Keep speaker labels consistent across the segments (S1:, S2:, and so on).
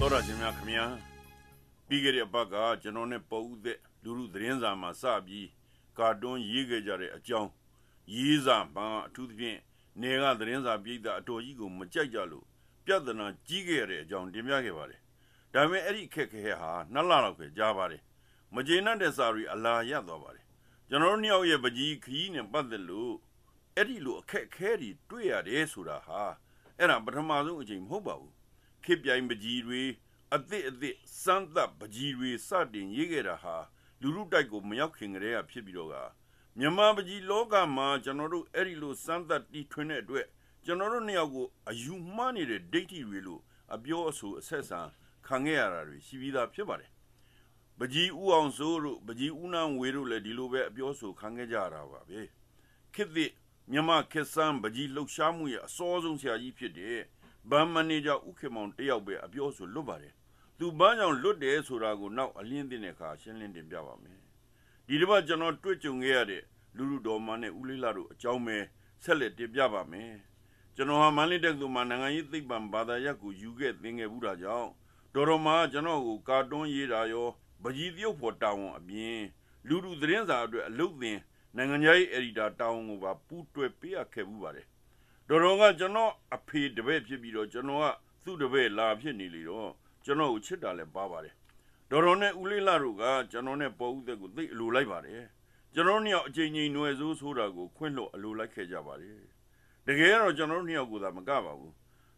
S1: တော်ရခြင်းများခမညာပြီးခဲ့တဲ့အပတ်ကကျွန်တော်နဲ့ပေါ်ဦးတဲ့လူလူသတင်းစာမှာစပြီးကာတွန်းရေးခဲ့ကြတဲ့အကြောင်းရေးစာမှာအထူးသဖြင့်နေကသတင်းစာပြည်သားအတော်ကြီးကိုမကြိုက်ကြလို့ပြဿနာ ကြီးခဲ့ရတဲ့အကြောင်းတင်ပြခဲ့ပါတယ်။ဒါပေမဲ့အဲ့ဒီအခက်ခဲဟာနှစ်လလောက်ပဲကြာပါတယ်။မကျေနပ်တဲ့စာတွေအလာရသွားပါတယ်။ကျွန်တော်တို့နှစ်ယောက်ရဲ့ပကြီးခီးနဲ့ပတ်သက်လို့အဲ့ဒီလိုအခက်ခဲတွေတွေ့ရတယ်ဆိုတာဟာအဲ့ဒါပထမဆုံးအချိန်မဟုတ်ပါဘူးခေပြိုင်ပကြီးတွေအသစ်အသစ်စမ်းသပ်ပကြီးတွေစတင်ရေးခဲ့တာဟာလူလူတိုက်ကိုမရောက်ခင်ကတည်းကဖြစ်ပြီးတော့ကမြန်မာပကြီးလောကမှာကျွန်တော်တို့အဲ့ဒီလိုစမ်းသပ်တီထွင်တဲ့အတွက်ကျွန်တော်တို့နှစ်ယောက်ကိုအယူမှားနေတဲ့ဒိဋ္ဌိတွေလို့အပြောအဆိုအဆက်ဆံခံခဲ့ရတာတွေရှိပြီးသားဖြစ်ပါတယ်ပကြီးဥအောင်စိုးတို့ပကြီးဥနန်းဝေတို့လည်းဒီလိုပဲအပြောဆိုခံခဲ့ကြရတာပါပဲခေတ်သစ်မြမခေတ်ဆန်းပကြီးလှုပ်ရှားမှုရဲ့အစောဆုံးဆရာကြီးဖြစ်တဲ့ဘန်မန်နေဂျာဥခေမောင်တယောက်ပဲအပြောဆိုလွတ်ပါတယ်သူဘန်းကြောင့်လွတ်တယ်ဆိုတာကိုနောက်အလင်းသိတဲ့အခါရှင်းလင်းတင်ပြပါမယ်ဒီတစ်ပတ်ကျွန်တော်တွေ့ကြုံခဲ့ရတဲ့လူလူတော်မန်နဲ့ဦးလေးလာတို့အကြောင်းပဲဆက်လက်တင်ပြပါမယ်ကျွန်တော်ဟာမန္တလေးတက္ကသိုလ်မှာနိုင်ငံရေးသိပ္ပံဘာသာရပ်ကိုယူခဲ့သင်ခဲ့ဘူးတာကြောင့်တော်တော်မှာကျွန်တော်ကိုကာတွန်းရေးတာရောပကြီးတရုတ်ဖော်တာဝန်အပြင်လူလူသတင်းစာအတွက်အလုပ်သင်နိုင်ငံရေးအယ်ဒီတာတာဝန်ကိုပါပူးတွဲပေးရခဲ့ဘူးပါတယ်တော်တော်ကကျွန်တော်အဖေတပည့်ဖြစ်ပြီးတော့ကျွန်တော်ကသူ့တပည့်လာဖြစ်နေလေတော့ကျွန်တော်ကိုချစ်တာလည်းပါပါတယ်တော်တော်နဲ့ဦးလေးလာတို့ကကျွန်တော်နဲ့ပေါ်ဦးသက်ကိုသိအလိုလိုက်ပါတယ်ကျွန်တော်နှစ်ယောက်အချိန်ချင်းຫນွယ်ဆိုးဆိုတာကိုခွင့်လွှတ်အလိုလိုက်ခဲ့ကြပါတယ်တကယ်ကတော့ကျွန်တော်နှစ်ယောက်ကိုသာမကပါဘူး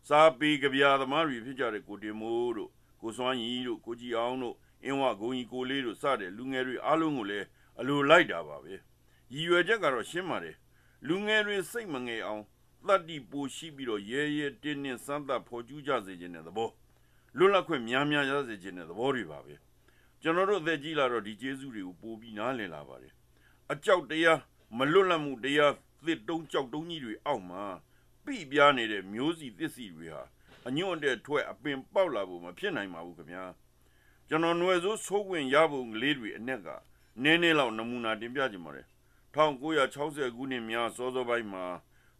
S1: စာပေကြပြသမားတွေဖြစ်ကြတဲ့ကိုတင်မိုးတို့ကိုစွမ်းကြီးတို့ကိုကြည်အောင်တို့အင်းဝဂုံကြီးကိုလေးတို့စတဲ့လူငယ်တွေအားလုံးကိုလည်းအလိုလိုက်တာပါပဲရည်ရွယ်ချက်ကတော့ရှင်းပါတယ်လူငယ်တွေစိတ်မငယ်အောင်တတ္တိပိုရှိပြီးတော့ရဲရဲတင်းတင်းစမ်းသပ်ဖော်ကျူးကြစေခြင်းတဲ့သဘောလွတ်လပ်ခွင့်များများရစေခြင်းတဲ့သဘောတွေပါပဲကျွန်တော်တို့အသက်ကြီးလာတော့ဒီကျေးဇူးတွေကိုပိုပြီးနားလည်လာပါတယ်အကြောက်တရားမလွတ်လပ်မှုတရားသစ်တုံးကြောက်တုံးကြီးတွေအောက်မှာပြိပြားနေတဲ့မျိုးစီသစ်စီတွေဟာအညွန့်တဲ့ထွက်အပင်ပေါက်လာဖို့မဖြစ်နိုင်ပါဘူးခင်ဗျာကျွန်တော်ຫນွယ်စိုးဆိုးဝင်ရဖို့ကလေးတွေအ낵ကနည်းနည်းလောက်နမူနာတင်ပြကြပါမယ်1960ခုနှစ်များစောစောပိုင်းမှာ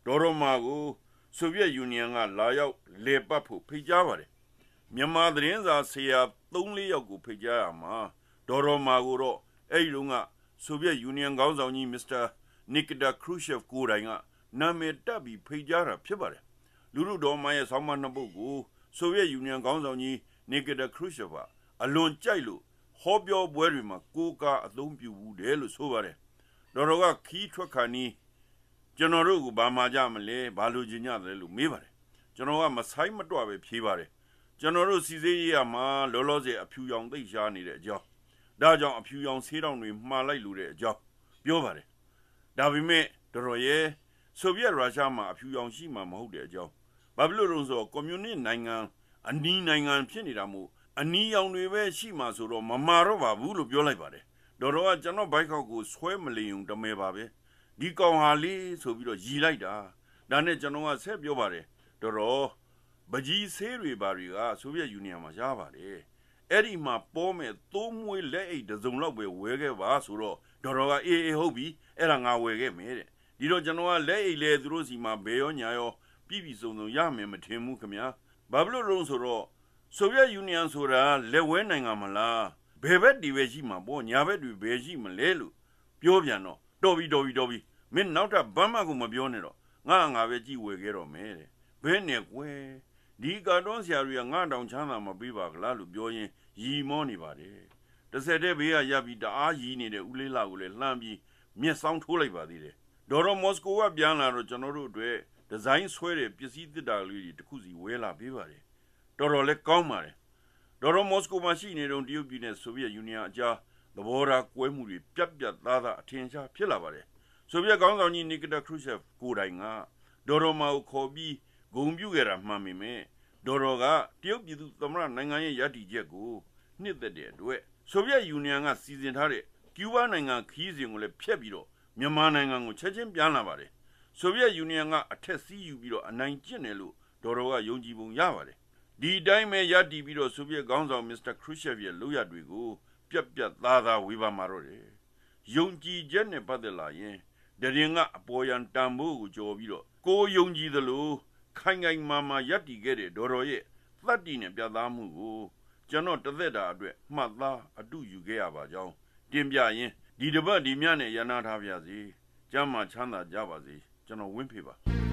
S1: ဒေါ်ရမာကိုဆိုဗီယက်ယူနီယံကလာရောက်လေပတ်ဖို့ဖိတ်ကြားပါတယ်မြန်မာသတင်းစာဆရာ3-4ယောက်ကိုဖိတ်ကြားရမှာဒေါ်ရမာကိုတော့အဲ့ဒီလုံကဆိုဗီယက်ယူနီယံခေါင်းဆောင်ကြီးမစ္စတာနီကတာခရူရှက်ကိုတိုင်က နာမည်တပ်ပြီးဖိတ်ကြားတာဖြစ်ပါတယ်လူလူတော်မရဲ့ဆောင်းမနှစ်ပုဒ်ကိုဆိုဗီယက်ယူနီယံခေါင်းဆောင်ကြီးနီကတာခရူရှက်ကအလွန်ကြိုက်လို့ဟောပြောပွဲတွေမှာကိုကာအသုံးပြုဘူးတယ်လို့ဆိုပါတယ်ဒေါ်ရကခီးထွက်ခါနီးကျွန်တော်တို့ကဘာမှကြမလဲဘာလို့ညင်ကြတယ်လို့မေးပါတယ်ကျွန်တော်ကမဆိုင်မတွပဲဖြေးပါတယ်ကျွန်တော်တို့စီစေးရေးရမှာလောလောဆယ်အဖြူရောင်သိရှားနေတဲ့အကြောင်းဒါကြောင့်အဖြူရောင်ဆေးတောင်တွေမှားလိုက်လို့တဲ့အကြောင်းပြောပါတယ်ဒါပေမဲ့တော်တော်ရဲ့ဆိုဗီယက်ရုရှားမှာအဖြူရောင်ရှိမှာမဟုတ်တဲ့အကြောင်းဘာဖြစ်လို့လဲဆိုတော့ကွန်မြူနစ်နိုင်ငံအနီးနိုင်ငံဖြစ်နေတာမို့အနီးရောင်တွေပဲရှိမှာဆိုတော့မမာတော့ပါဘူးလို့ပြောလိုက်ပါတယ်တော်တော်ကကျွန်တော်ဘိုက်ခေါက်ကိုဆွဲမလျုံတမဲပါပဲ။ဒီကောင်ဟာလေးဆိုပြီးတော့ရီလိုက်တာဒါနဲ့ကျွန်တော်ကဆက်ပြောပါတယ်တော်တော်ပကြီးဆေးတွေဘာတွေကဆိုဗီယက်ယူနီယံမှာရပါတယ်အဲ့ဒီမှာပေါ်မဲ့သိုးမွေးလက်အိတ်တစ်စုံလောက်ပဲဝဲခဲ့ပါဆိုတော့တော်တော်ကအေးအေးဟုတ်ပြီအဲ့ဒါငါဝယ်ခဲ့မယ်တဲ့ဒီတော့ကျွန်တော်ကလက်အိတ်လေသူတို့စီမှာဘယ်ရောညာရောပြည့်ပြည့်စုံစုံရမယ်မထင်ဘူးခင်ဗျာဘာဖြစ်လို့လဲဆိုတော့ဆိုဗီယက်ယူနီယံဆိုတာလက်ဝဲနိုင်ငံမလားဘယ်ဘက်ဒီပဲရှိမှာပေါ့ညာဘက်တွေဘယ်ရှိမလဲလို့ပြောပြန်တော့တော်ပြီတော်ပြီတော်ပြီမင်းနောက်တာဘာမှကိုမပြောနဲ့တော့ငါငါပဲကြည်ဝယ်ခဲ့တော့မယ်တဲ့ဘယ်နဲ့ကွယ်ဒီကာတွန်းဆရာတွေကငါတောင်ချမ်းသာမပေးပါကလားလို့ပြောရင်ရီမောနေပါတယ်တစ်ဆက်တည်းဘေးကရပ်ပြီးတအားရီနေတဲ့ဦးလေးလာကိုလည်းလှမ်းပြီးမျက်စောင်းထိုးလိုက်ပါသေးတယ်ဒေါ်ရမော်စကိုကပြန်လာတော့ကျွန်တော်တို့အတွက်ဒီဇိုင်းဆွဲတဲ့ပစ္စည်းသစ်တာလေးတွေတခုစီဝဲလာပေးပါတယ်တော်တော်လည်းကောင်းပါတယ်ဒေါ်ရမော်စကိုမှာရှိနေတော့တရုတ်ပြည်နဲ့ဆိုဗီယက်ယူနီယံအကြားသဘောထားကွဲမှုတွေပြက်ပြက်သားသားအထင်ရှားဖြစ်လာပါတယ်ဆိုဗီယက်ခေါင်းဆောင်ကြီးနီကတာခရုရှက်ကိုတိုင်ကဒေါ်ရိုမာကိုခေါ်ပြီးဂုံပြုခဲ့တာမှန်ပေမဲ့ဒေါ်ရိုကတရုတ်ပြည်သူသမရနိုင်ငံရဲ့ရည်တည်ချက်ကိုနှစ်သက်တဲ့အတွက်ဆိုဗီယက်ယူနီယံကစီစဉ်ထားတဲ့ကျူးဘားနိုင်ငံခီးစဉ်ကိုလည်းဖျက်ပြီးတော့မြန်မာနိုင်ငံကိုချက်ချင်းပြန်လာပါတယ်ဆိုဗီယက်ယူနီယံကအထက်စီးယူပြီးတော့အနိုင်ကျင့်တယ်လို့ဒေါ်ရိုကယုံကြည်ပုံရပါတယ်ဒီတိုင်းပဲရည်တည်ပြီးတော့ဆိုဗီယက်ခေါင်းဆောင်မစ္စတာခရုရှက်ရဲ့လုပ်ရတွေကိုပြက်ပြက်သားသားဝေဖန်มาတော့တယ်ယုံကြည်ချက်နဲ့ပတ်သက်လာရင်တရင်ကအပေါ်ယံတန်ဖိုးကိုကြော်ပြီးတော့ကိုယုံကြည်သလိုခိုင်ခိုင်မာမာယက်တည်ခဲ့တဲ့ဒေါ်တော်ရဲ့သတ္တိနဲ့ပြသမှုကို ကျွန်တော်တသက်တာအတွက်မှတ်သားအတုယူခဲ့ရပါကြောင်းတင်ပြရင်းဒီတပတ်ဒီမြနဲ့ရနာထားပါစေ။ကျမ်းမာချမ်းသာကြပါစေ။ကျွန်တော်ဝင့်ဖေပါ။